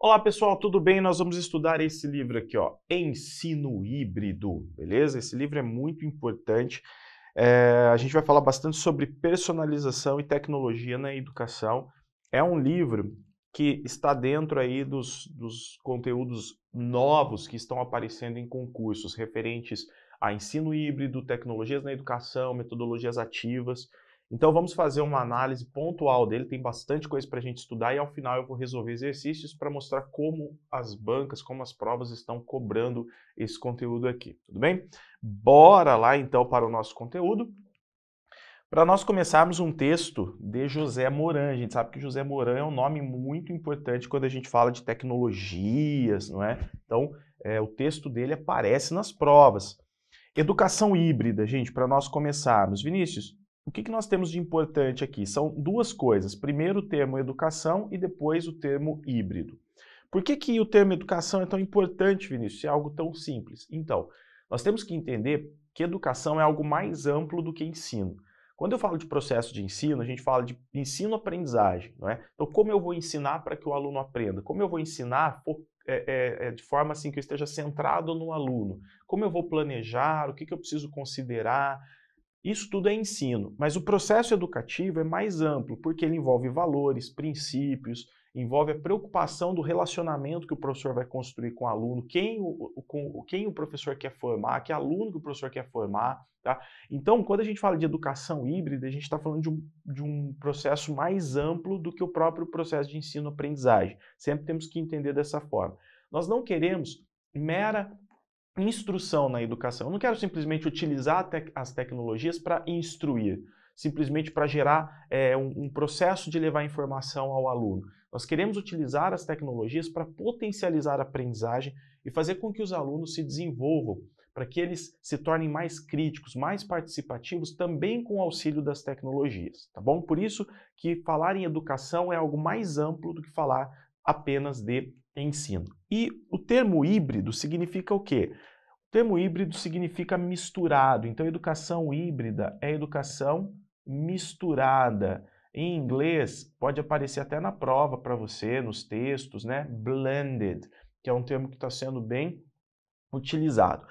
Olá pessoal, tudo bem? Nós vamos estudar esse livro aqui, ó, Ensino Híbrido, beleza? Esse livro é muito importante. É, a gente vai falar bastante sobre personalização e tecnologia na educação. É um livro que está dentro aí dos, dos conteúdos novos que estão aparecendo em concursos referentes a ensino híbrido, tecnologias na educação, metodologias ativas. Então vamos fazer uma análise pontual dele, tem bastante coisa para a gente estudar e ao final eu vou resolver exercícios para mostrar como as bancas, como as provas estão cobrando esse conteúdo aqui, tudo bem? Bora lá então para o nosso conteúdo. Para nós começarmos um texto de José Moran, a gente sabe que José Moran é um nome muito importante quando a gente fala de tecnologias, não é? Então, é, o texto dele aparece nas provas. Educação híbrida, gente, para nós começarmos. Vinícius, o que, que nós temos de importante aqui? São duas coisas. Primeiro o termo educação e depois o termo híbrido. Por que, que o termo educação é tão importante, Vinícius? É algo tão simples. Então, nós temos que entender que educação é algo mais amplo do que ensino. Quando eu falo de processo de ensino, a gente fala de ensino-aprendizagem, não é? Então, como eu vou ensinar para que o aluno aprenda? Como eu vou ensinar é, é, é, de forma assim que eu esteja centrado no aluno? Como eu vou planejar? O que, que eu preciso considerar? Isso tudo é ensino, mas o processo educativo é mais amplo, porque ele envolve valores, princípios, envolve a preocupação do relacionamento que o professor vai construir com o aluno, quem o, com, quem o professor quer formar, que aluno que o professor quer formar. Tá? Então, quando a gente fala de educação híbrida, a gente está falando de um, de um processo mais amplo do que o próprio processo de ensino-aprendizagem. Sempre temos que entender dessa forma. Nós não queremos mera instrução na educação. Eu não quero simplesmente utilizar te as tecnologias para instruir simplesmente para gerar é, um, um processo de levar informação ao aluno. Nós queremos utilizar as tecnologias para potencializar a aprendizagem e fazer com que os alunos se desenvolvam, para que eles se tornem mais críticos, mais participativos, também com o auxílio das tecnologias, tá bom? Por isso que falar em educação é algo mais amplo do que falar apenas de ensino. E o termo híbrido significa o quê? O termo híbrido significa misturado, então educação híbrida é educação misturada. Em inglês, pode aparecer até na prova para você, nos textos, né? Blended, que é um termo que está sendo bem utilizado.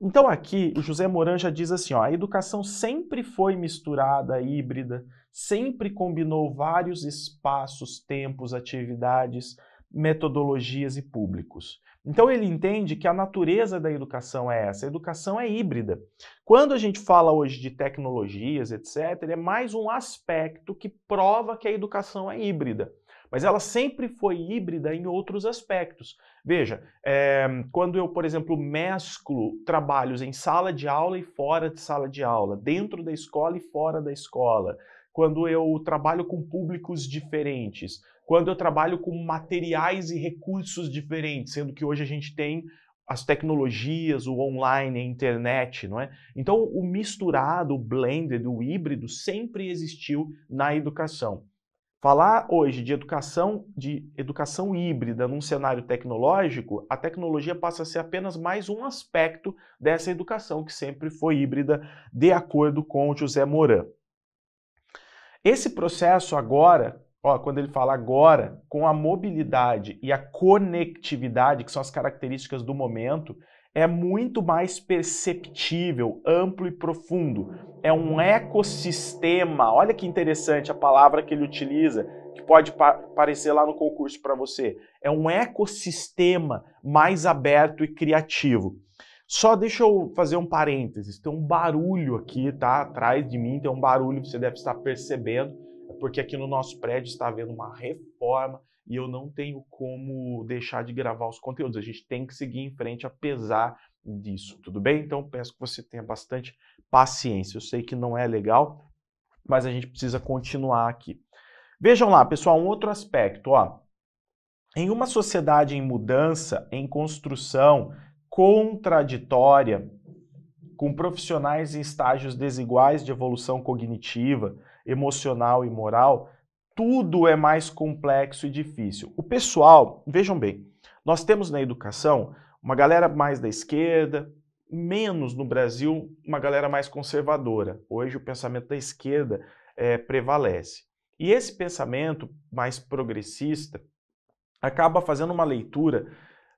Então aqui o José Moran já diz assim, ó, a educação sempre foi misturada, híbrida, sempre combinou vários espaços, tempos, atividades, metodologias e públicos. Então ele entende que a natureza da educação é essa, a educação é híbrida. Quando a gente fala hoje de tecnologias, etc., é mais um aspecto que prova que a educação é híbrida. Mas ela sempre foi híbrida em outros aspectos. Veja, é, quando eu, por exemplo, mesclo trabalhos em sala de aula e fora de sala de aula, dentro da escola e fora da escola, quando eu trabalho com públicos diferentes, quando eu trabalho com materiais e recursos diferentes, sendo que hoje a gente tem as tecnologias, o online, a internet, não é? Então, o misturado, o blended, o híbrido sempre existiu na educação. Falar hoje de educação, de educação híbrida num cenário tecnológico, a tecnologia passa a ser apenas mais um aspecto dessa educação que sempre foi híbrida, de acordo com José Moran. Esse processo agora Ó, quando ele fala agora, com a mobilidade e a conectividade, que são as características do momento, é muito mais perceptível, amplo e profundo. É um ecossistema. Olha que interessante a palavra que ele utiliza, que pode aparecer lá no concurso para você. É um ecossistema mais aberto e criativo. Só deixa eu fazer um parênteses. Tem um barulho aqui, tá? Atrás de mim tem um barulho que você deve estar percebendo porque aqui no nosso prédio está havendo uma reforma e eu não tenho como deixar de gravar os conteúdos. A gente tem que seguir em frente apesar disso, tudo bem? Então peço que você tenha bastante paciência. Eu sei que não é legal, mas a gente precisa continuar aqui. Vejam lá, pessoal, um outro aspecto, ó. Em uma sociedade em mudança, em construção contraditória, com profissionais em estágios desiguais de evolução cognitiva, emocional e moral, tudo é mais complexo e difícil. O pessoal, vejam bem, nós temos na educação uma galera mais da esquerda, menos no Brasil, uma galera mais conservadora. Hoje o pensamento da esquerda é, prevalece. E esse pensamento mais progressista acaba fazendo uma leitura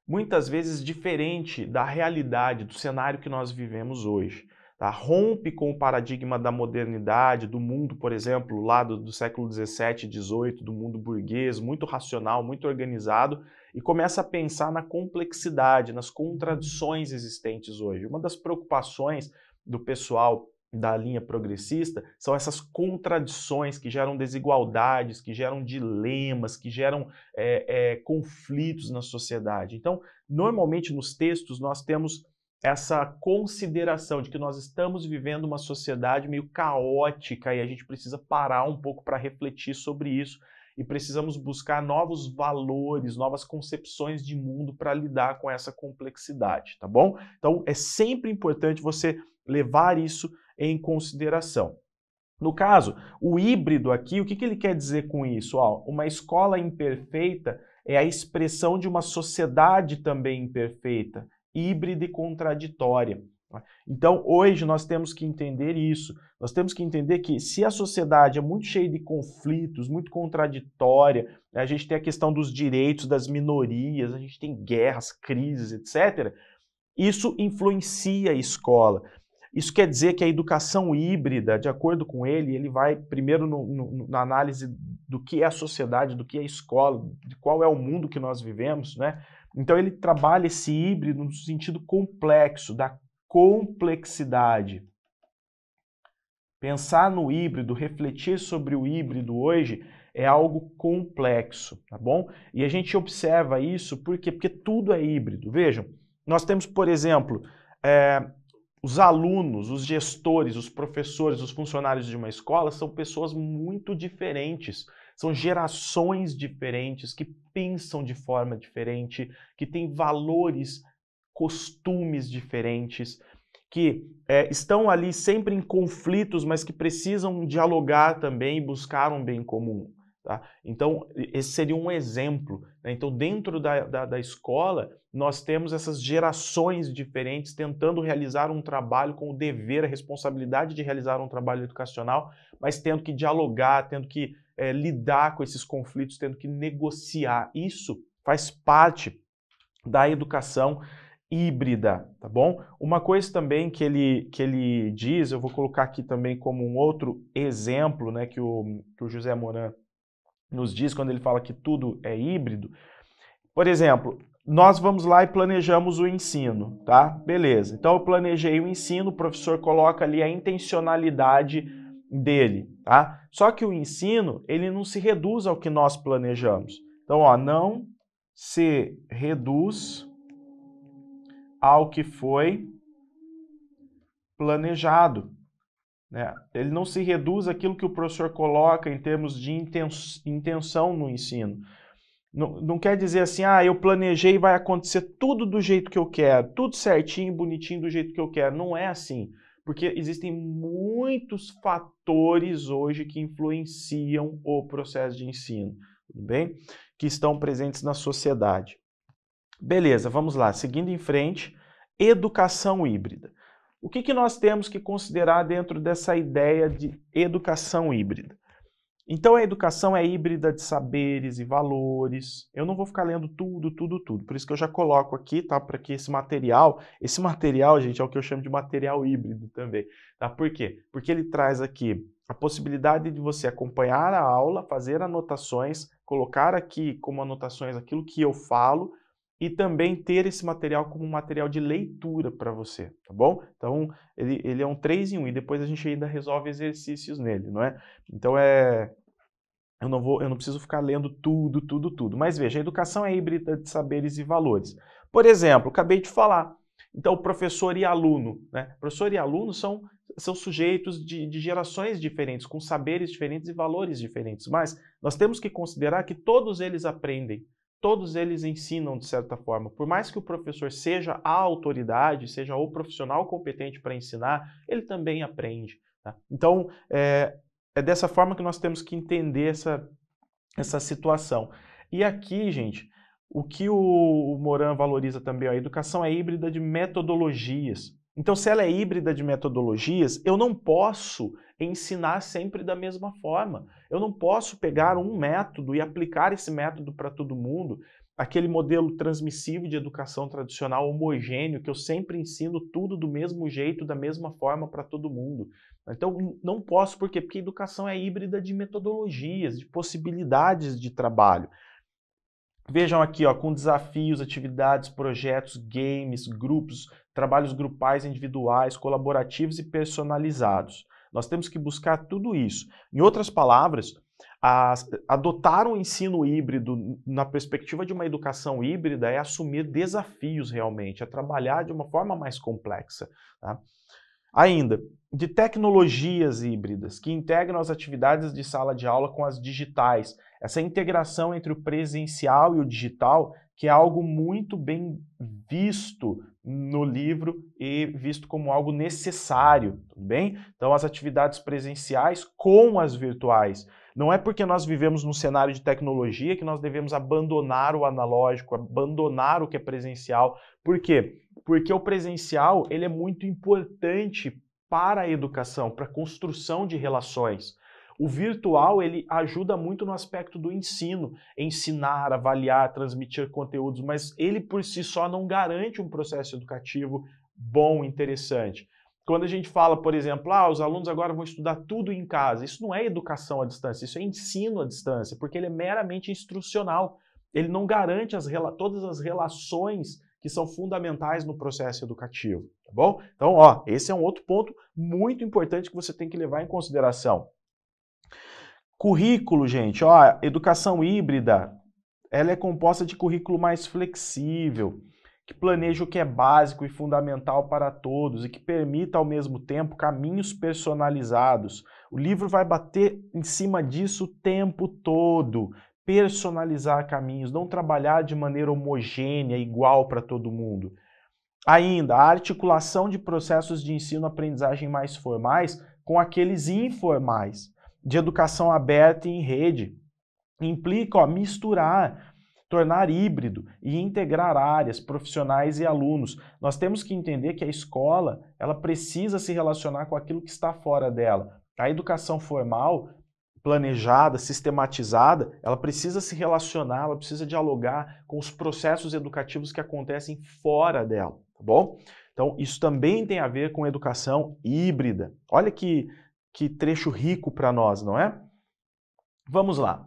muitas vezes diferente da realidade, do cenário que nós vivemos hoje. Tá? Rompe com o paradigma da modernidade, do mundo, por exemplo, lá do, do século XVII, XVIII, do mundo burguês, muito racional, muito organizado, e começa a pensar na complexidade, nas contradições existentes hoje. Uma das preocupações do pessoal da linha progressista são essas contradições que geram desigualdades, que geram dilemas, que geram é, é, conflitos na sociedade. Então, normalmente nos textos nós temos essa consideração de que nós estamos vivendo uma sociedade meio caótica e a gente precisa parar um pouco para refletir sobre isso e precisamos buscar novos valores, novas concepções de mundo para lidar com essa complexidade, tá bom? Então é sempre importante você levar isso em consideração. No caso, o híbrido aqui, o que, que ele quer dizer com isso? Ó, uma escola imperfeita é a expressão de uma sociedade também imperfeita híbrida e contraditória. Né? Então, hoje nós temos que entender isso. Nós temos que entender que se a sociedade é muito cheia de conflitos, muito contraditória, né, a gente tem a questão dos direitos das minorias, a gente tem guerras, crises, etc. Isso influencia a escola. Isso quer dizer que a educação híbrida, de acordo com ele, ele vai primeiro no, no, na análise do que é a sociedade, do que é a escola, de qual é o mundo que nós vivemos, né? Então ele trabalha esse híbrido no sentido complexo, da complexidade. Pensar no híbrido, refletir sobre o híbrido hoje é algo complexo, tá bom? E a gente observa isso porque, porque tudo é híbrido. Vejam, nós temos, por exemplo, é, os alunos, os gestores, os professores, os funcionários de uma escola são pessoas muito diferentes. São gerações diferentes que pensam de forma diferente, que têm valores, costumes diferentes, que é, estão ali sempre em conflitos, mas que precisam dialogar também e buscar um bem comum. Tá? Então, esse seria um exemplo. Né? Então, dentro da, da, da, escola, nós temos essas gerações diferentes tentando realizar um trabalho com o dever, a responsabilidade de realizar um trabalho educacional, mas tendo que dialogar, tendo que é, lidar com esses conflitos, tendo que negociar. Isso faz parte da educação híbrida, tá bom? Uma coisa também que ele, que ele diz, eu vou colocar aqui também como um outro exemplo, né, que o, que o José Moran nos diz quando ele fala que tudo é híbrido. Por exemplo, nós vamos lá e planejamos o ensino, tá? Beleza. Então eu planejei o ensino, o professor coloca ali a intencionalidade dele. Tá? Só que o ensino ele não se reduz ao que nós planejamos. Então, ó, não se reduz ao que foi planejado. Né? Ele não se reduz àquilo que o professor coloca em termos de intenção no ensino. Não, não quer dizer assim, ah, eu planejei e vai acontecer tudo do jeito que eu quero, tudo certinho, bonitinho, do jeito que eu quero. Não é assim. Porque existem muitos fatores hoje que influenciam o processo de ensino, tudo bem? Que estão presentes na sociedade. Beleza, vamos lá, seguindo em frente, educação híbrida. O que, que nós temos que considerar dentro dessa ideia de educação híbrida? Então a educação é híbrida de saberes e valores. Eu não vou ficar lendo tudo, tudo, tudo. Por isso que eu já coloco aqui, tá? Para que esse material, esse material, gente, é o que eu chamo de material híbrido também, tá? Por quê? Porque ele traz aqui a possibilidade de você acompanhar a aula, fazer anotações, colocar aqui como anotações aquilo que eu falo e também ter esse material como um material de leitura para você, tá bom? Então, ele, ele é um 3 em 1 e depois a gente ainda resolve exercícios nele, não é? Então, é, eu não, vou, eu não preciso ficar lendo tudo, tudo, tudo. Mas veja, a educação é híbrida de saberes e valores. Por exemplo, acabei de falar. Então, professor e aluno. Né? Professor e aluno são, são sujeitos de, de gerações diferentes, com saberes diferentes e valores diferentes. Mas nós temos que considerar que todos eles aprendem todos eles ensinam de certa forma. Por mais que o professor seja a autoridade, seja o profissional competente para ensinar, ele também aprende. Tá? Então, é, é dessa forma que nós temos que entender essa, essa situação. E aqui, gente, o que o, Moran valoriza também, a educação é híbrida de metodologias. Então, se ela é híbrida de metodologias, eu não posso ensinar sempre da mesma forma. Eu não posso pegar um método e aplicar esse método para todo mundo, aquele modelo transmissivo de educação tradicional homogêneo, que eu sempre ensino tudo do mesmo jeito, da mesma forma para todo mundo. Então, não posso, por quê? Porque educação é híbrida de metodologias, de possibilidades de trabalho. Vejam aqui, ó, com desafios, atividades, projetos, games, grupos, trabalhos grupais, individuais, colaborativos e personalizados. Nós temos que buscar tudo isso. Em outras palavras, adotar um ensino híbrido na perspectiva de uma educação híbrida é assumir desafios realmente, é trabalhar de uma forma mais complexa. Tá? Ainda, de tecnologias híbridas que integram as atividades de sala de aula com as digitais. Essa integração entre o presencial e o digital que é algo muito bem visto no livro e visto como algo necessário, tudo bem? Então, as atividades presenciais com as virtuais. Não é porque nós vivemos num cenário de tecnologia que nós devemos abandonar o analógico, abandonar o que é presencial. Por quê? Porque o presencial ele é muito importante para a educação, para a construção de relações. O virtual ele ajuda muito no aspecto do ensino, ensinar, avaliar, transmitir conteúdos, mas ele por si só não garante um processo educativo bom, interessante. Quando a gente fala, por exemplo, ah, os alunos agora vão estudar tudo em casa, isso não é educação à distância, isso é ensino à distância, porque ele é meramente instrucional. Ele não garante as, todas as relações que são fundamentais no processo educativo, tá bom? Então, ó, esse é um outro ponto muito importante que você tem que levar em consideração. Currículo, gente, ó, educação híbrida, ela é composta de currículo mais flexível, que planeja o que é básico e fundamental para todos e que permita ao mesmo tempo caminhos personalizados. O livro vai bater em cima disso o tempo todo, personalizar caminhos, não trabalhar de maneira homogênea, igual para todo mundo. Ainda, a articulação de processos de ensino-aprendizagem mais formais com aqueles informais de educação aberta e em rede. Implica ó, misturar, tornar híbrido e integrar áreas, profissionais e alunos. Nós temos que entender que a escola ela precisa se relacionar com aquilo que está fora dela. A educação formal planejada, sistematizada, ela precisa se relacionar, ela precisa dialogar com os processos educativos que acontecem fora dela, tá bom? Então, isso também tem a ver com educação híbrida. Olha que que trecho rico para nós, não é? Vamos lá.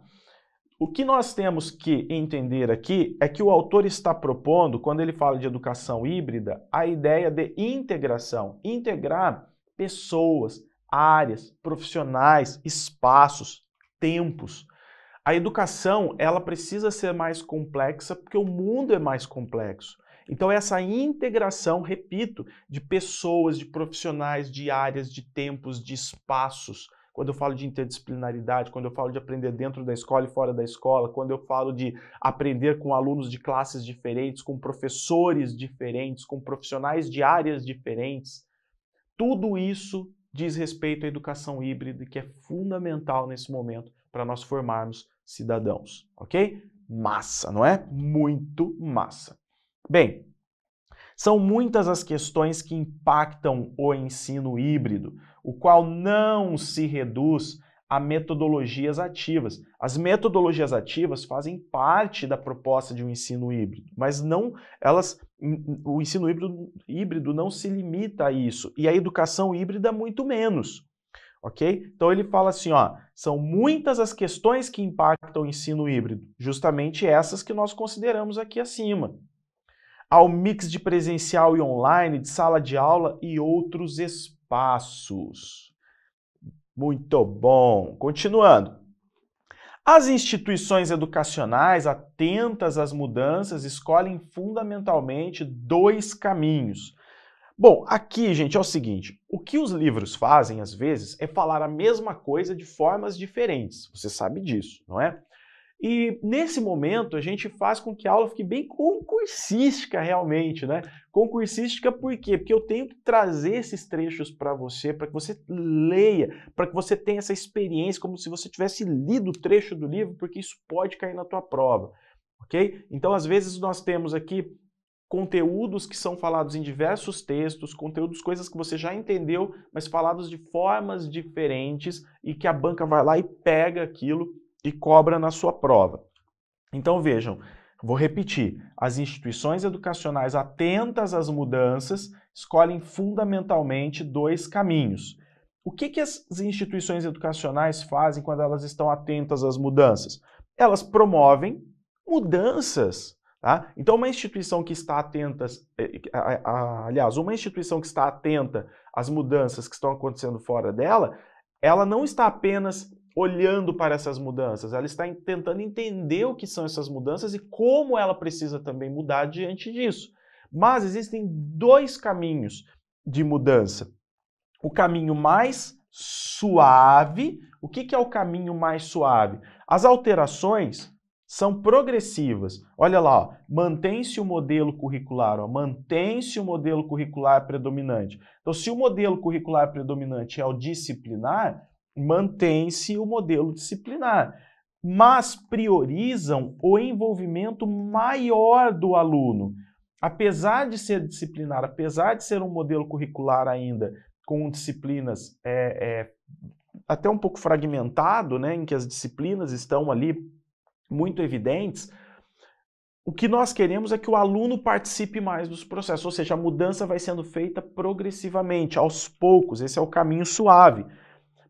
O que nós temos que entender aqui é que o autor está propondo, quando ele fala de educação híbrida, a ideia de integração, integrar pessoas, áreas, profissionais, espaços, tempos. A educação, ela precisa ser mais complexa porque o mundo é mais complexo. Então, essa integração, repito, de pessoas, de profissionais, de áreas, de tempos, de espaços. Quando eu falo de interdisciplinaridade, quando eu falo de aprender dentro da escola e fora da escola, quando eu falo de aprender com alunos de classes diferentes, com professores diferentes, com profissionais de áreas diferentes, tudo isso diz respeito à educação híbrida, que é fundamental nesse momento para nós formarmos cidadãos, ok? Massa, não é? Muito massa. Bem, são muitas as questões que impactam o ensino híbrido, o qual não se reduz a metodologias ativas. As metodologias ativas fazem parte da proposta de um ensino híbrido, mas não elas hum, hum, o ensino híbrido, híbrido não se limita a isso e a educação híbrida muito menos. OK? Então ele fala assim, ó, são muitas as questões que impactam o ensino híbrido, justamente essas que nós consideramos aqui acima ao mix de presencial e online, de sala de aula e outros espaços. Muito bom. Continuando. As instituições educacionais atentas às mudanças escolhem fundamentalmente dois caminhos. Bom, aqui, gente, é o seguinte: o que os livros fazem, às vezes, é falar a mesma coisa de formas diferentes. Você sabe disso, não é? E nesse momento a gente faz com que a aula fique bem concursística realmente, né? Concursística por quê? Porque eu tenho que trazer esses trechos para você, para que você leia, para que você tenha essa experiência como se você tivesse lido o trecho do livro, porque isso pode cair na tua prova, ok? Então às vezes nós temos aqui conteúdos que são falados em diversos textos, conteúdos, coisas que você já entendeu, mas falados de formas diferentes e que a banca vai lá e pega aquilo e cobra na sua prova. Então vejam, vou repetir: as instituições educacionais atentas às mudanças escolhem fundamentalmente dois caminhos. O que, que as instituições educacionais fazem quando elas estão atentas às mudanças? Elas promovem mudanças. Tá? Então, uma instituição que está atenta, eh, eh, aliás, uma instituição que está atenta às mudanças que estão acontecendo fora dela, ela não está apenas olhando para essas mudanças, ela está tentando entender o que são essas mudanças e como ela precisa também mudar diante disso. Mas existem dois caminhos de mudança. O caminho mais suave. O que, que é o caminho mais suave? As alterações são progressivas. Olha lá, mantém-se o modelo curricular, mantém-se o modelo curricular predominante. Então, se o modelo curricular predominante é o disciplinar, mantém-se o modelo disciplinar, mas priorizam o envolvimento maior do aluno. Apesar de ser disciplinar, apesar de ser um modelo curricular ainda com disciplinas é, é, até um pouco fragmentado, né, em que as disciplinas estão ali muito evidentes, o que nós queremos é que o aluno participe mais dos processos, ou seja, a mudança vai sendo feita progressivamente, aos poucos, esse é o caminho suave.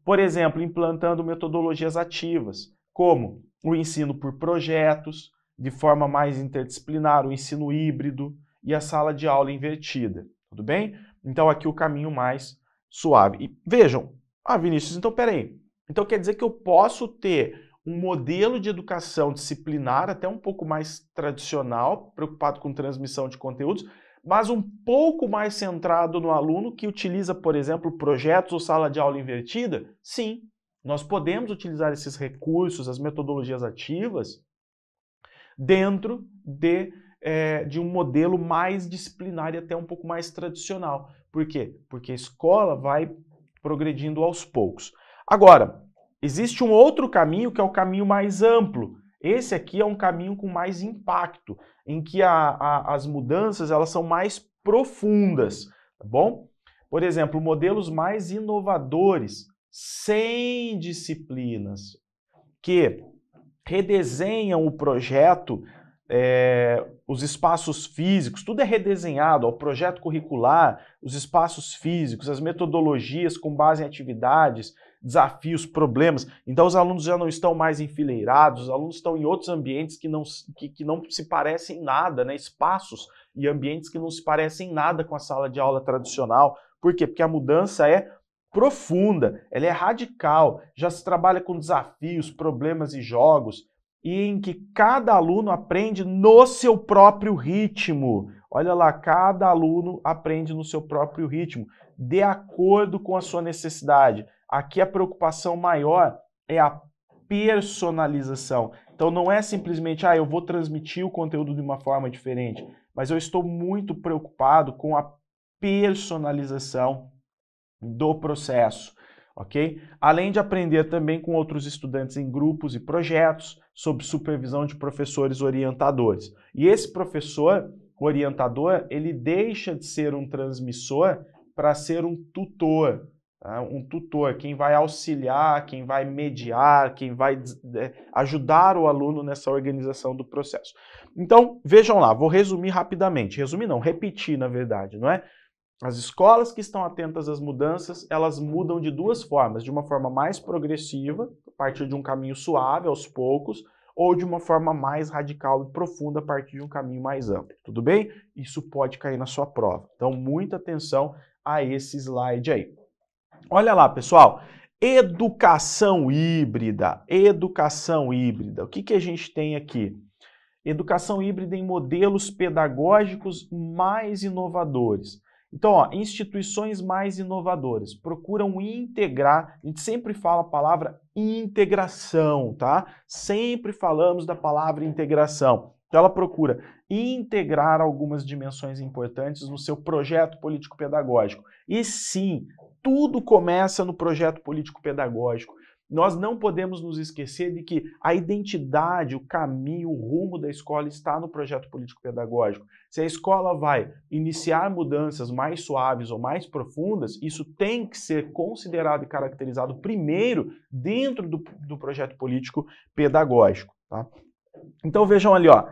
Por exemplo, implantando metodologias ativas, como o ensino por projetos, de forma mais interdisciplinar, o ensino híbrido e a sala de aula invertida. Tudo bem? Então, aqui o caminho mais suave. E vejam, ah, Vinícius, então peraí. Então quer dizer que eu posso ter um modelo de educação disciplinar, até um pouco mais tradicional, preocupado com transmissão de conteúdos, mas um pouco mais centrado no aluno que utiliza, por exemplo, projetos ou sala de aula invertida? Sim, nós podemos utilizar esses recursos, as metodologias ativas, dentro de, é, de um modelo mais disciplinar e até um pouco mais tradicional. Por quê? Porque a escola vai progredindo aos poucos. Agora, existe um outro caminho que é o caminho mais amplo, esse aqui é um caminho com mais impacto, em que a, a, as mudanças elas são mais profundas, tá bom? Por exemplo, modelos mais inovadores, sem disciplinas, que redesenham o projeto, é, os espaços físicos, tudo é redesenhado, ó, o projeto curricular, os espaços físicos, as metodologias com base em atividades, desafios, problemas. Então, os alunos já não estão mais enfileirados, os alunos estão em outros ambientes que não, que, que não se parecem nada, né? espaços e ambientes que não se parecem nada com a sala de aula tradicional. Por quê? Porque a mudança é profunda, ela é radical, já se trabalha com desafios, problemas e jogos, e em que cada aluno aprende no seu próprio ritmo. Olha lá, cada aluno aprende no seu próprio ritmo, de acordo com a sua necessidade. Aqui a preocupação maior é a personalização. Então não é simplesmente, ah, eu vou transmitir o conteúdo de uma forma diferente, mas eu estou muito preocupado com a personalização do processo, ok? Além de aprender também com outros estudantes em grupos e projetos, sob supervisão de professores orientadores. E esse professor orientador, ele deixa de ser um transmissor para ser um tutor, ah, um tutor, quem vai auxiliar, quem vai mediar, quem vai é, ajudar o aluno nessa organização do processo. Então, vejam lá, vou resumir rapidamente. Resumir não, repetir na verdade, não é? As escolas que estão atentas às mudanças, elas mudam de duas formas, de uma forma mais progressiva, a partir de um caminho suave, aos poucos, ou de uma forma mais radical e profunda a partir de um caminho mais amplo. Tudo bem? Isso pode cair na sua prova. Então, muita atenção a esse slide aí. Olha lá, pessoal. Educação híbrida. Educação híbrida. O que, que a gente tem aqui? Educação híbrida em modelos pedagógicos mais inovadores. Então, ó, instituições mais inovadoras procuram integrar, a gente sempre fala a palavra integração, tá? Sempre falamos da palavra integração. Então, ela procura integrar algumas dimensões importantes no seu projeto político-pedagógico. E sim, tudo começa no projeto político-pedagógico. Nós não podemos nos esquecer de que a identidade, o caminho, o rumo da escola está no projeto político-pedagógico. Se a escola vai iniciar mudanças mais suaves ou mais profundas, isso tem que ser considerado e caracterizado primeiro dentro do, do projeto político-pedagógico. Tá? Então vejam ali, ó,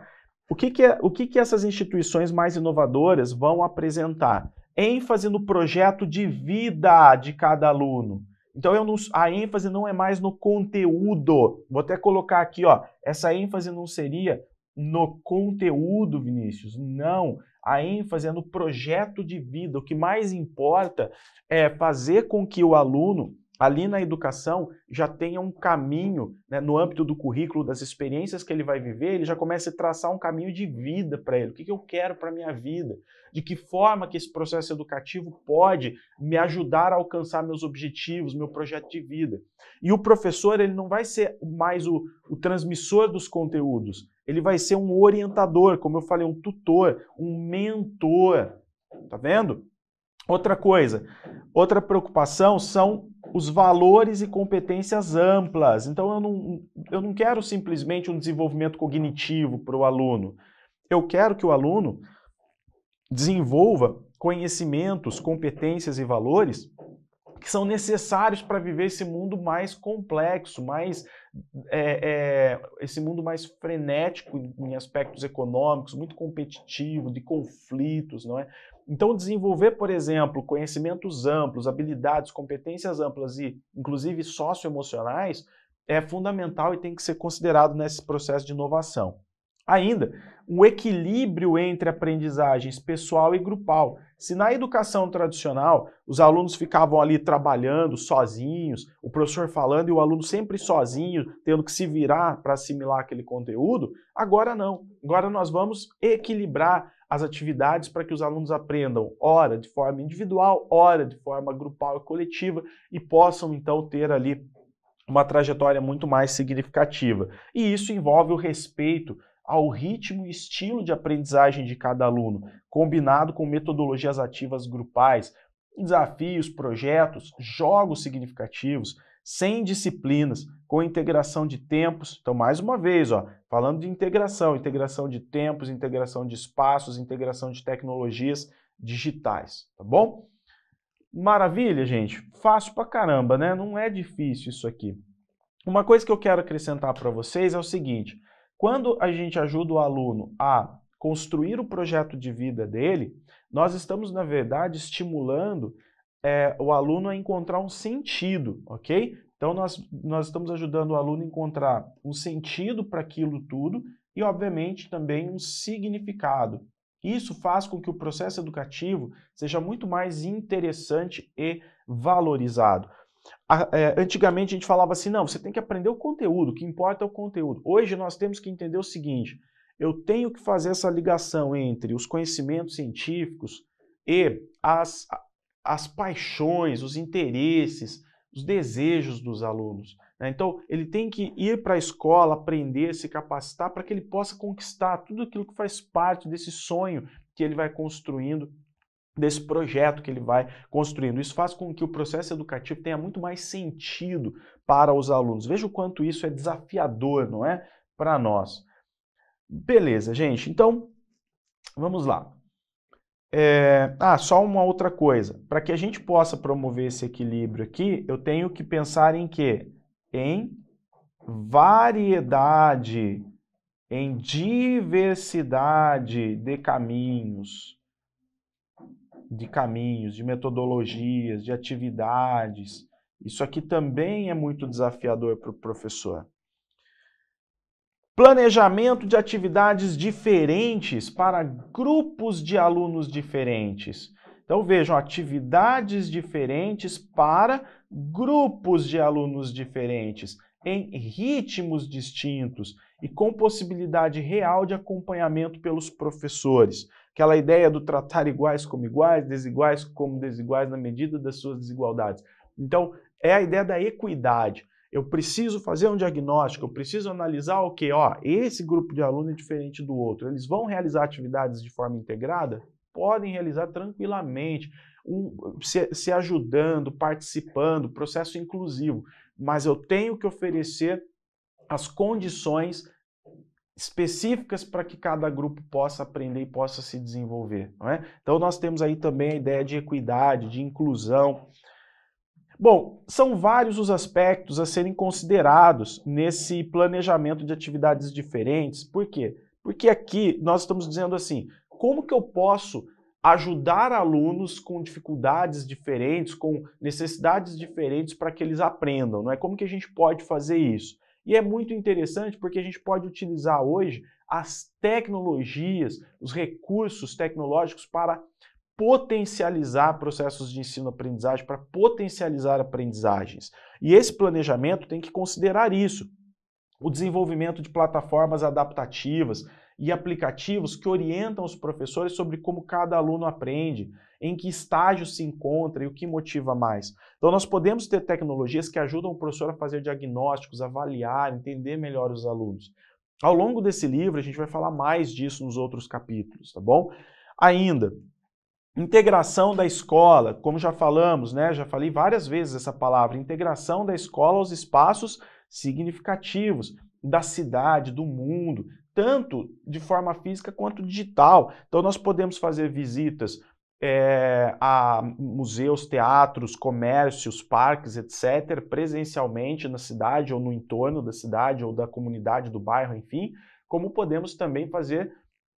o, que, que, é, o que, que essas instituições mais inovadoras vão apresentar? ênfase no projeto de vida de cada aluno. Então não, a ênfase não é mais no conteúdo. Vou até colocar aqui, ó, essa ênfase não seria no conteúdo, Vinícius. Não, a ênfase é no projeto de vida. O que mais importa é fazer com que o aluno ali na educação já tenha um caminho, né, no âmbito do currículo, das experiências que ele vai viver, ele já começa a traçar um caminho de vida para ele. O que, que eu quero para a minha vida? De que forma que esse processo educativo pode me ajudar a alcançar meus objetivos, meu projeto de vida? E o professor, ele não vai ser mais o, o transmissor dos conteúdos, ele vai ser um orientador, como eu falei, um tutor, um mentor. Tá vendo? Outra coisa, outra preocupação são os valores e competências amplas. Então, eu não, eu não quero simplesmente um desenvolvimento cognitivo para o aluno. Eu quero que o aluno desenvolva conhecimentos, competências e valores que são necessários para viver esse mundo mais complexo, mais é, é, esse mundo mais frenético em aspectos econômicos, muito competitivo, de conflitos, não é? Então, desenvolver, por exemplo, conhecimentos amplos, habilidades, competências amplas e, inclusive, socioemocionais é fundamental e tem que ser considerado nesse processo de inovação. Ainda, um equilíbrio entre aprendizagens pessoal e grupal. Se na educação tradicional os alunos ficavam ali trabalhando sozinhos, o professor falando e o aluno sempre sozinho, tendo que se virar para assimilar aquele conteúdo, agora não. Agora nós vamos equilibrar as atividades para que os alunos aprendam, ora de forma individual, ora de forma grupal e coletiva, e possam então ter ali uma trajetória muito mais significativa. E isso envolve o respeito ao ritmo e estilo de aprendizagem de cada aluno, combinado com metodologias ativas grupais, desafios, projetos, jogos significativos, sem disciplinas, com integração de tempos. Então, mais uma vez, ó, falando de integração, integração de tempos, integração de espaços, integração de tecnologias digitais, tá bom? Maravilha, gente. Fácil pra caramba, né? Não é difícil isso aqui. Uma coisa que eu quero acrescentar para vocês é o seguinte: quando a gente ajuda o aluno a construir o projeto de vida dele, nós estamos, na verdade, estimulando é, o aluno a encontrar um sentido, ok? Então, nós, nós estamos ajudando o aluno a encontrar um sentido para aquilo tudo e, obviamente, também um significado. Isso faz com que o processo educativo seja muito mais interessante e valorizado. É, antigamente a gente falava assim, não, você tem que aprender o conteúdo, o que importa é o conteúdo. Hoje nós temos que entender o seguinte, eu tenho que fazer essa ligação entre os conhecimentos científicos e as, as paixões, os interesses, os desejos dos alunos. Né? Então, ele tem que ir para a escola, aprender, se capacitar para que ele possa conquistar tudo aquilo que faz parte desse sonho que ele vai construindo desse projeto que ele vai construindo. Isso faz com que o processo educativo tenha muito mais sentido para os alunos. Veja o quanto isso é desafiador, não é? Para nós. Beleza, gente. Então, vamos lá. É... Ah, só uma outra coisa. Para que a gente possa promover esse equilíbrio aqui, eu tenho que pensar em quê? Em variedade, em diversidade de caminhos, de caminhos, de metodologias, de atividades. Isso aqui também é muito desafiador para o professor planejamento de atividades diferentes para grupos de alunos diferentes. Então vejam, atividades diferentes para grupos de alunos diferentes, em ritmos distintos e com possibilidade real de acompanhamento pelos professores. Aquela ideia do tratar iguais como iguais, desiguais como desiguais na medida das suas desigualdades. Então, é a ideia da equidade. Eu preciso fazer um diagnóstico, eu preciso analisar o okay, que, ó, esse grupo de aluno é diferente do outro. Eles vão realizar atividades de forma integrada? Podem realizar tranquilamente, um, se, se ajudando, participando, processo inclusivo. Mas eu tenho que oferecer as condições específicas para que cada grupo possa aprender e possa se desenvolver. É? Então nós temos aí também a ideia de equidade, de inclusão, Bom, são vários os aspectos a serem considerados nesse planejamento de atividades diferentes. Por quê? Porque aqui nós estamos dizendo assim, como que eu posso ajudar alunos com dificuldades diferentes, com necessidades diferentes para que eles aprendam, não é? Como que a gente pode fazer isso? E é muito interessante porque a gente pode utilizar hoje as tecnologias, os recursos tecnológicos para potencializar processos de ensino-aprendizagem, para potencializar aprendizagens. E esse planejamento tem que considerar isso. O desenvolvimento de plataformas adaptativas e aplicativos que orientam os professores sobre como cada aluno aprende, em que estágio se encontra e o que motiva mais. Então, nós podemos ter tecnologias que ajudam o professor a fazer diagnósticos, avaliar, entender melhor os alunos. Ao longo desse livro, a gente vai falar mais disso nos outros capítulos, tá bom? Ainda, Integração da escola, como já falamos, né? Já falei várias vezes essa palavra, integração da escola aos espaços significativos da cidade, do mundo, tanto de forma física quanto digital. Então nós podemos fazer visitas é, a museus, teatros, comércios, parques, etc., presencialmente na cidade ou no entorno da cidade ou da comunidade do bairro, enfim, como podemos também fazer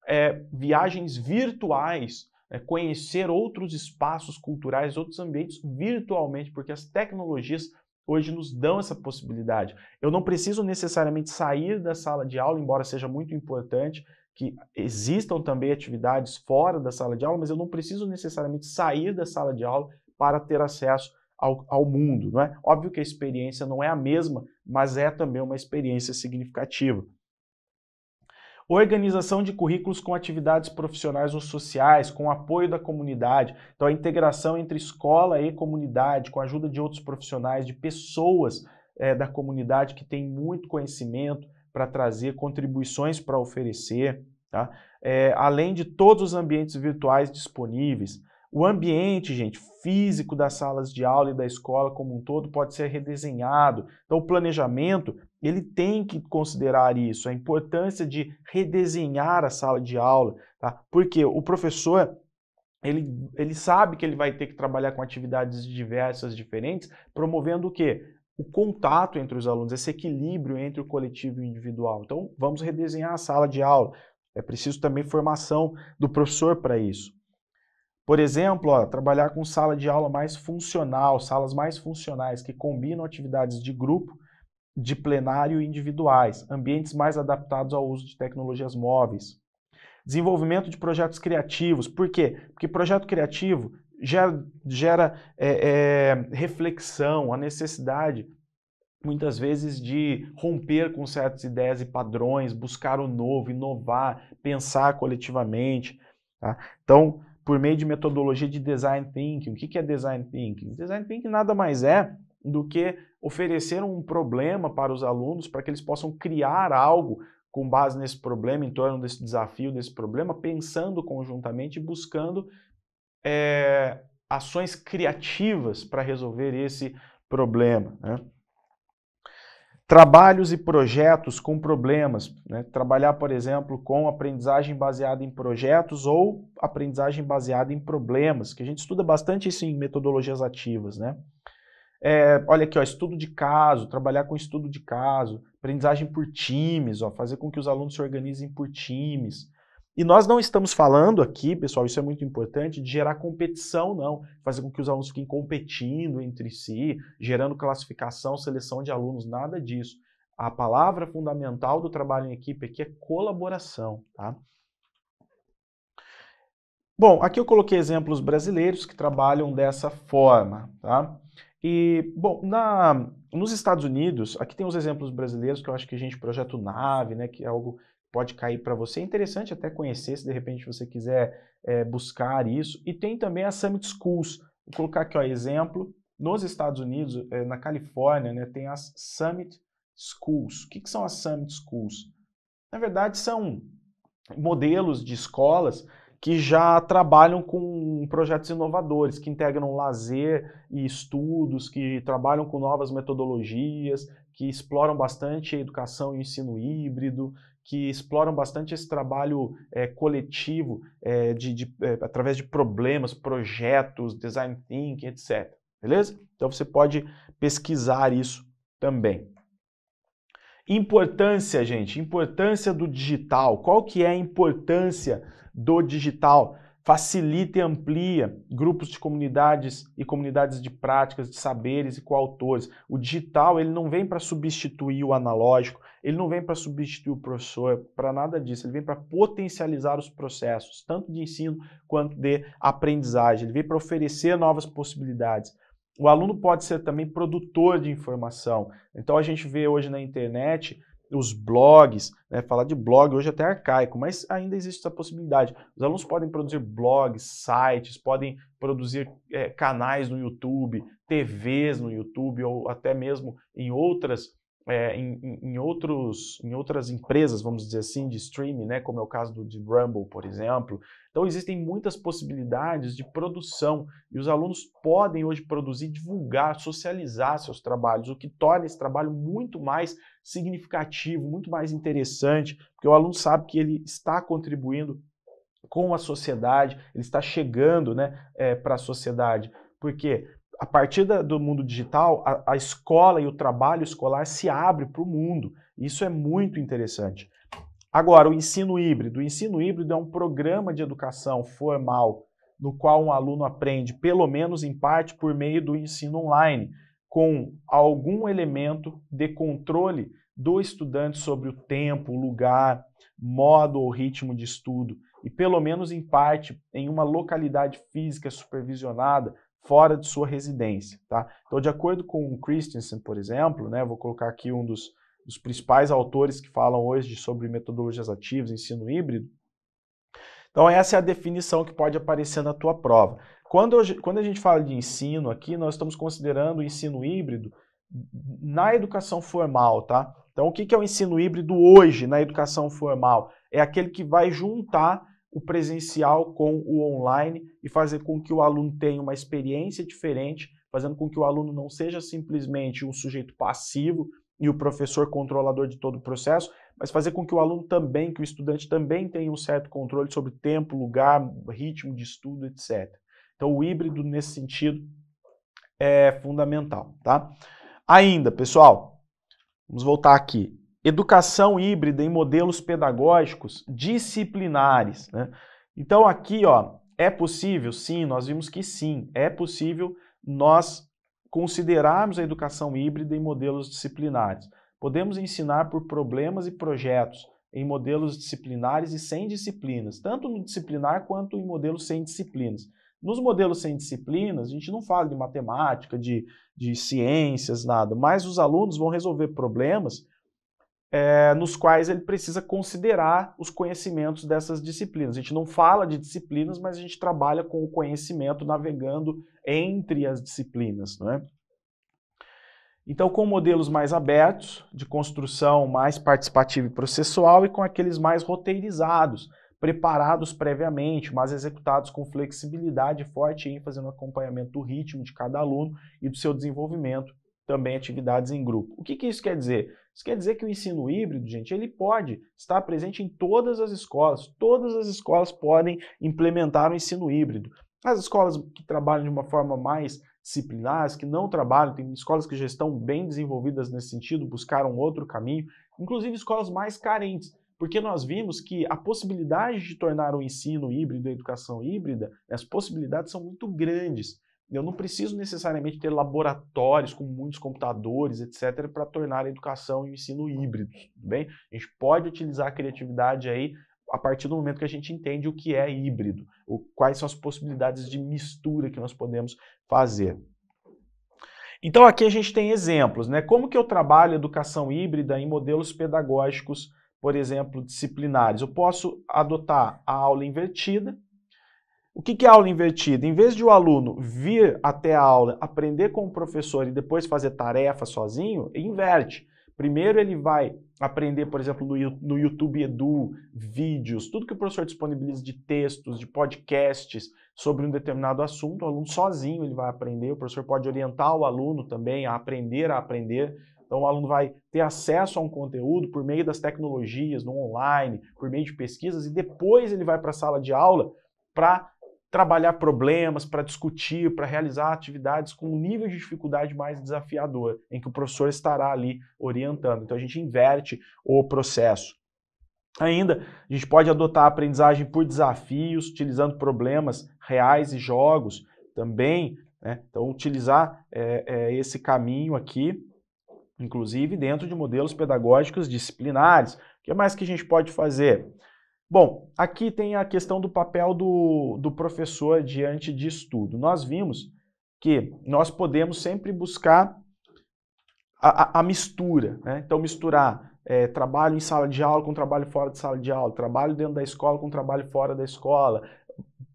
é, viagens virtuais é, conhecer outros espaços culturais, outros ambientes virtualmente, porque as tecnologias hoje nos dão essa possibilidade. Eu não preciso necessariamente sair da sala de aula, embora seja muito importante que existam também atividades fora da sala de aula, mas eu não preciso necessariamente sair da sala de aula para ter acesso ao, ao mundo, não é? Óbvio que a experiência não é a mesma, mas é também uma experiência significativa. Organização de currículos com atividades profissionais ou sociais, com apoio da comunidade. Então, a integração entre escola e comunidade, com a ajuda de outros profissionais, de pessoas é, da comunidade que têm muito conhecimento para trazer, contribuições para oferecer, tá? É, além de todos os ambientes virtuais disponíveis. O ambiente, gente, físico das salas de aula e da escola como um todo pode ser redesenhado. Então, o planejamento, ele tem que considerar isso, a importância de redesenhar a sala de aula, tá? Porque o professor, ele, ele sabe que ele vai ter que trabalhar com atividades diversas, diferentes, promovendo o quê? O contato entre os alunos, esse equilíbrio entre o coletivo e o individual. Então, vamos redesenhar a sala de aula. É preciso também formação do professor para isso. Por exemplo, ó, trabalhar com sala de aula mais funcional, salas mais funcionais que combinam atividades de grupo, de plenário e individuais, ambientes mais adaptados ao uso de tecnologias móveis. Desenvolvimento de projetos criativos, por quê? Porque projeto criativo gera, gera é, é, reflexão, a necessidade muitas vezes de romper com certas ideias e padrões, buscar o novo, inovar, pensar coletivamente. Tá? Então, por meio de metodologia de design thinking. O que é design thinking? Design thinking nada mais é do que oferecer um problema para os alunos para que eles possam criar algo com base nesse problema, em torno desse desafio, desse problema, pensando conjuntamente e buscando é, ações criativas para resolver esse problema. Né? Trabalhos e projetos com problemas. Né? Trabalhar, por exemplo, com aprendizagem baseada em projetos ou aprendizagem baseada em problemas, que a gente estuda bastante isso em metodologias ativas. Né? É, olha aqui, ó, estudo de caso, trabalhar com estudo de caso, aprendizagem por times, ó, fazer com que os alunos se organizem por times, e nós não estamos falando aqui, pessoal, isso é muito importante, de gerar competição, não. Fazer com que os alunos fiquem competindo entre si, gerando classificação, seleção de alunos, nada disso. A palavra fundamental do trabalho em equipe aqui é colaboração, tá? Bom, aqui eu coloquei exemplos brasileiros que trabalham dessa forma, tá? E, bom, na, nos Estados Unidos, aqui tem uns exemplos brasileiros que eu acho que a gente projeta o NAVE, né, que é algo pode cair para você. É interessante até conhecer, se de repente você quiser é, buscar isso. E tem também a Summit Schools. Vou colocar aqui, ó, exemplo. Nos Estados Unidos, é, na Califórnia, né, tem as Summit Schools. O que, que são as Summit Schools? Na verdade, são modelos de escolas que já trabalham com projetos inovadores, que integram lazer e estudos, que trabalham com novas metodologias, que exploram bastante a educação e ensino híbrido, que exploram bastante esse trabalho é, coletivo é, de, de é, através de problemas, projetos, design thinking, etc. Beleza? Então você pode pesquisar isso também. Importância, gente, importância do digital. Qual que é a importância do digital? Facilita e amplia grupos de comunidades e comunidades de práticas, de saberes e coautores. O digital ele não vem para substituir o analógico, ele não vem para substituir o professor, para nada disso. Ele vem para potencializar os processos, tanto de ensino quanto de aprendizagem. Ele vem para oferecer novas possibilidades. O aluno pode ser também produtor de informação. Então a gente vê hoje na internet os blogs, né? falar de blog hoje é até arcaico, mas ainda existe essa possibilidade. Os alunos podem produzir blogs, sites, podem produzir é, canais no YouTube, TVs no YouTube ou até mesmo em outras é, em, em, outros, em outras empresas, vamos dizer assim, de streaming, né, como é o caso do, de Rumble, por exemplo. Então, existem muitas possibilidades de produção e os alunos podem hoje produzir, divulgar, socializar seus trabalhos, o que torna esse trabalho muito mais significativo, muito mais interessante, porque o aluno sabe que ele está contribuindo com a sociedade, ele está chegando né, é, para a sociedade. Por quê? a partir da, do mundo digital, a, a, escola e o trabalho escolar se abre para o mundo. Isso é muito interessante. Agora, o ensino híbrido. O ensino híbrido é um programa de educação formal no qual um aluno aprende, pelo menos em parte, por meio do ensino online, com algum elemento de controle do estudante sobre o tempo, lugar, modo ou ritmo de estudo, e pelo menos em parte em uma localidade física supervisionada, fora de sua residência, tá? Então, de acordo com Christensen, por exemplo, né, vou colocar aqui um dos, dos principais autores que falam hoje sobre metodologias ativas, ensino híbrido. Então, essa é a definição que pode aparecer na tua prova. Quando, eu, quando a gente fala de ensino aqui, nós estamos considerando o ensino híbrido na educação formal, tá? Então, o que é o ensino híbrido hoje na educação formal? É aquele que vai juntar o presencial com o online e fazer com que o aluno tenha uma experiência diferente, fazendo com que o aluno não seja simplesmente um sujeito passivo e o professor controlador de todo o processo, mas fazer com que o aluno também, que o estudante também tenha um certo controle sobre tempo, lugar, ritmo de estudo, etc. Então o híbrido nesse sentido é fundamental, tá? Ainda, pessoal, vamos voltar aqui educação híbrida em modelos pedagógicos disciplinares. Né? Então aqui, ó, é possível? Sim, nós vimos que sim, é possível nós considerarmos a educação híbrida em modelos disciplinares. Podemos ensinar por problemas e projetos em modelos disciplinares e sem disciplinas, tanto no disciplinar quanto em modelos sem disciplinas. Nos modelos sem disciplinas, a gente não fala de matemática, de, de ciências, nada, mas os alunos vão resolver problemas é, nos quais ele precisa considerar os conhecimentos dessas disciplinas. A gente não fala de disciplinas, mas a gente trabalha com o conhecimento navegando entre as disciplinas. Né? Então, com modelos mais abertos, de construção mais participativa e processual, e com aqueles mais roteirizados, preparados previamente, mas executados com flexibilidade forte ênfase no acompanhamento do ritmo de cada aluno e do seu desenvolvimento também atividades em grupo. O que, que isso quer dizer? Isso quer dizer que o ensino híbrido, gente, ele pode estar presente em todas as escolas. Todas as escolas podem implementar o ensino híbrido. As escolas que trabalham de uma forma mais disciplinar, as que não trabalham, tem escolas que já estão bem desenvolvidas nesse sentido, buscaram outro caminho, inclusive escolas mais carentes, porque nós vimos que a possibilidade de tornar o ensino híbrido a educação híbrida, as possibilidades são muito grandes. Eu não preciso necessariamente ter laboratórios com muitos computadores, etc., para tornar a educação e o ensino híbridos, tudo bem? A gente pode utilizar a criatividade aí a partir do momento que a gente entende o que é híbrido, o, quais são as possibilidades de mistura que nós podemos fazer. Então aqui a gente tem exemplos, né? Como que eu trabalho educação híbrida em modelos pedagógicos, por exemplo, disciplinares? Eu posso adotar a aula invertida, o que é aula invertida? Em vez de o aluno vir até a aula, aprender com o professor e depois fazer tarefa sozinho, inverte. Primeiro ele vai aprender, por exemplo, no YouTube Edu, vídeos, tudo que o professor disponibiliza de textos, de podcasts sobre um determinado assunto, o aluno sozinho ele vai aprender, o professor pode orientar o aluno também a aprender a aprender, então, o aluno vai ter acesso a um conteúdo por meio das tecnologias, no online, por meio de pesquisas, e depois ele vai para a sala de aula para trabalhar problemas, para discutir, para realizar atividades com um nível de dificuldade mais desafiador, em que o professor estará ali orientando. Então a gente inverte o processo. Ainda, a gente pode adotar a aprendizagem por desafios, utilizando problemas reais e jogos também. Né? Então, utilizar é, é, esse caminho aqui, inclusive dentro de modelos pedagógicos disciplinares. O que é mais que a gente pode fazer? Bom, aqui tem a questão do papel do, do professor diante de estudo. Nós vimos que nós podemos sempre buscar a, a, a mistura, né? então misturar é, trabalho em sala de aula com trabalho fora de sala de aula, trabalho dentro da escola com trabalho fora da escola,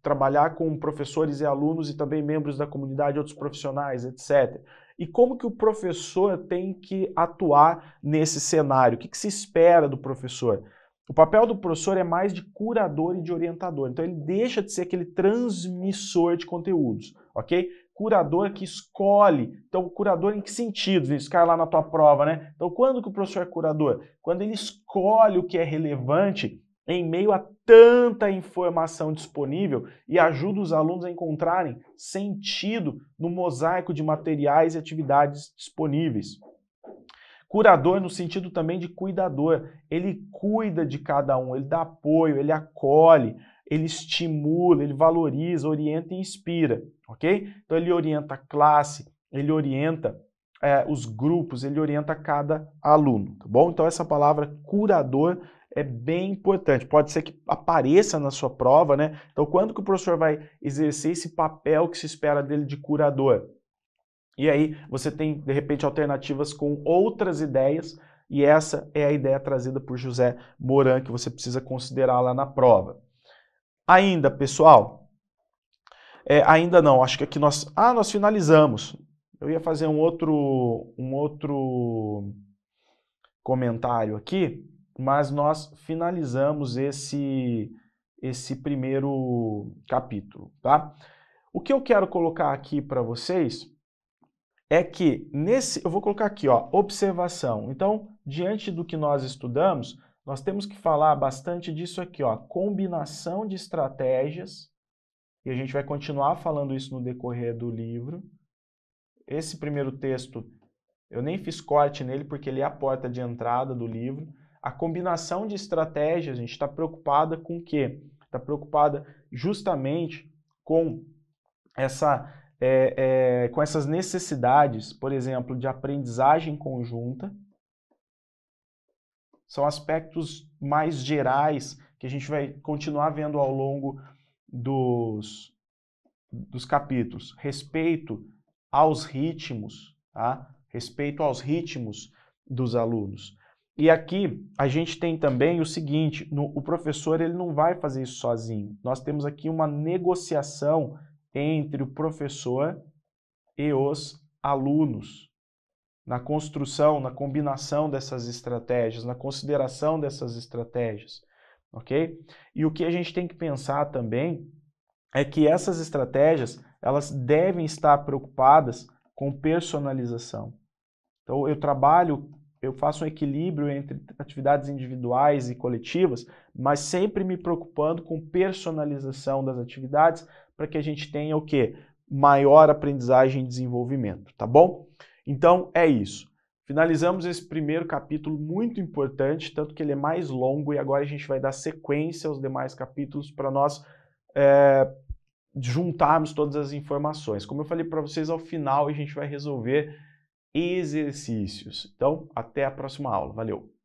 trabalhar com professores e alunos e também membros da comunidade, outros profissionais, etc. E como que o professor tem que atuar nesse cenário? O que, que se espera do professor? O papel do professor é mais de curador e de orientador. Então ele deixa de ser aquele transmissor de conteúdos, ok? Curador que escolhe. Então, curador em que sentido? Isso cai lá na tua prova, né? Então, quando que o professor é curador? Quando ele escolhe o que é relevante em meio a tanta informação disponível e ajuda os alunos a encontrarem sentido no mosaico de materiais e atividades disponíveis. Curador no sentido também de cuidador. Ele cuida de cada um, ele dá apoio, ele acolhe, ele estimula, ele valoriza, orienta e inspira, ok? Então ele orienta a classe, ele orienta é, os grupos, ele orienta cada aluno, tá bom? Então essa palavra curador é bem importante. Pode ser que apareça na sua prova, né? Então quando que o professor vai exercer esse papel que se espera dele de curador? E aí você tem, de repente, alternativas com outras ideias, e essa é a ideia trazida por José Moran, que você precisa considerar lá na prova. Ainda, pessoal, é, ainda não, acho que aqui nós... Ah, nós finalizamos. Eu ia fazer um outro, um outro comentário aqui, mas nós finalizamos esse, esse primeiro capítulo, tá? O que eu quero colocar aqui para vocês é que nesse, eu vou colocar aqui, ó, observação. Então, diante do que nós estudamos, nós temos que falar bastante disso aqui, ó, combinação de estratégias, e a gente vai continuar falando isso no decorrer do livro. Esse primeiro texto, eu nem fiz corte nele porque ele é a porta de entrada do livro. A combinação de estratégias, a gente está preocupada com o quê? Está preocupada justamente com essa é, é, com essas necessidades, por exemplo, de aprendizagem conjunta, são aspectos mais gerais que a gente vai continuar vendo ao longo dos, dos capítulos. Respeito aos ritmos, tá? respeito aos ritmos dos alunos. E aqui a gente tem também o seguinte: no, o professor ele não vai fazer isso sozinho. Nós temos aqui uma negociação entre o professor e os alunos. Na construção, na combinação dessas estratégias, na consideração dessas estratégias, ok? E o que a gente tem que pensar também é que essas estratégias, elas devem estar preocupadas com personalização. Então, eu trabalho, eu faço um equilíbrio entre atividades individuais e coletivas, mas sempre me preocupando com personalização das atividades para que a gente tenha o quê? Maior aprendizagem e desenvolvimento, tá bom? Então é isso. Finalizamos esse primeiro capítulo muito importante, tanto que ele é mais longo e agora a gente vai dar sequência aos demais capítulos para nós é, juntarmos todas as informações. Como eu falei para vocês, ao final a gente vai resolver exercícios. Então, até a próxima aula. Valeu!